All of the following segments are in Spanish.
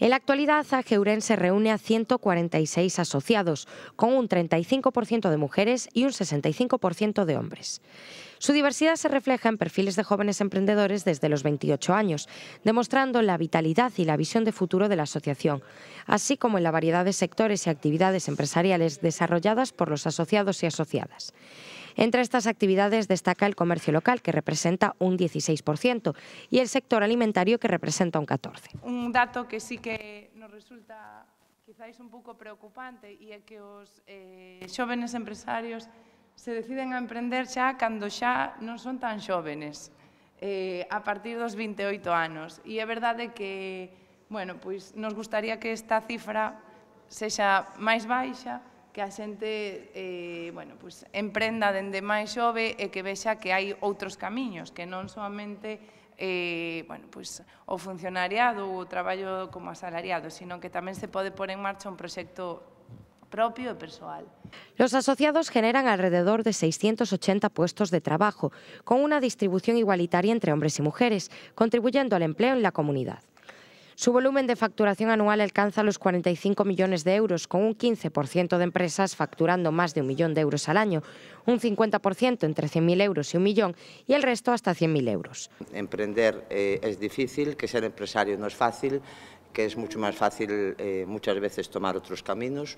En la actualidad, Ageuren se reúne a 146 asociados, con un 35% de mujeres y un 65% de hombres. Su diversidad se refleja en perfiles de jóvenes emprendedores desde los 28 años, demostrando la vitalidad y la visión de futuro de la asociación, así como en la variedad de sectores y actividades empresariales desarrolladas por los asociados y asociadas. Entre estas actividades destaca el comercio local, que representa un 16%, y el sector alimentario, que representa un 14%. Un dato que sí que nos resulta quizáis un pouco preocupante e é que os eh, xóvenes empresarios se deciden a emprender xa cando xa non son tan xóvenes, eh, a partir dos 28 anos. E é verdade que, bueno, pois nos gustaría que esta cifra sexa máis baixa, que a xente eh, bueno, pues, emprenda dende más xove e que vea que hay otros caminos, que no solamente eh, bueno, pues, o funcionariado o trabajo como asalariado, sino que también se puede poner en marcha un proyecto propio y e personal. Los asociados generan alrededor de 680 puestos de trabajo, con una distribución igualitaria entre hombres y mujeres, contribuyendo al empleo en la comunidad. Su volumen de facturación anual alcanza los 45 millones de euros, con un 15% de empresas facturando más de un millón de euros al año, un 50% entre 100.000 euros y un millón y el resto hasta 100.000 euros. Emprender eh, es difícil, que ser empresario no es fácil, que es mucho más fácil eh, muchas veces tomar otros caminos,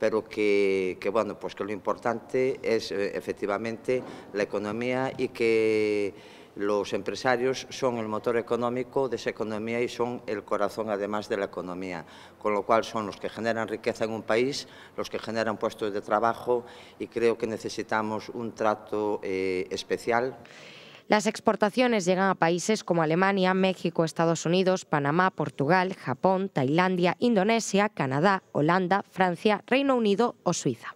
pero que, bueno, pues que lo importante es eh, efectivamente la economía y que los empresarios son el motor económico de esa economía y son el corazón además de la economía, con lo cual son los que generan riqueza en un país, los que generan puestos de trabajo y creo que necesitamos un trato eh, especial. Las exportaciones llegan a países como Alemania, México, Estados Unidos, Panamá, Portugal, Japón, Tailandia, Indonesia, Canadá, Holanda, Francia, Reino Unido o Suiza.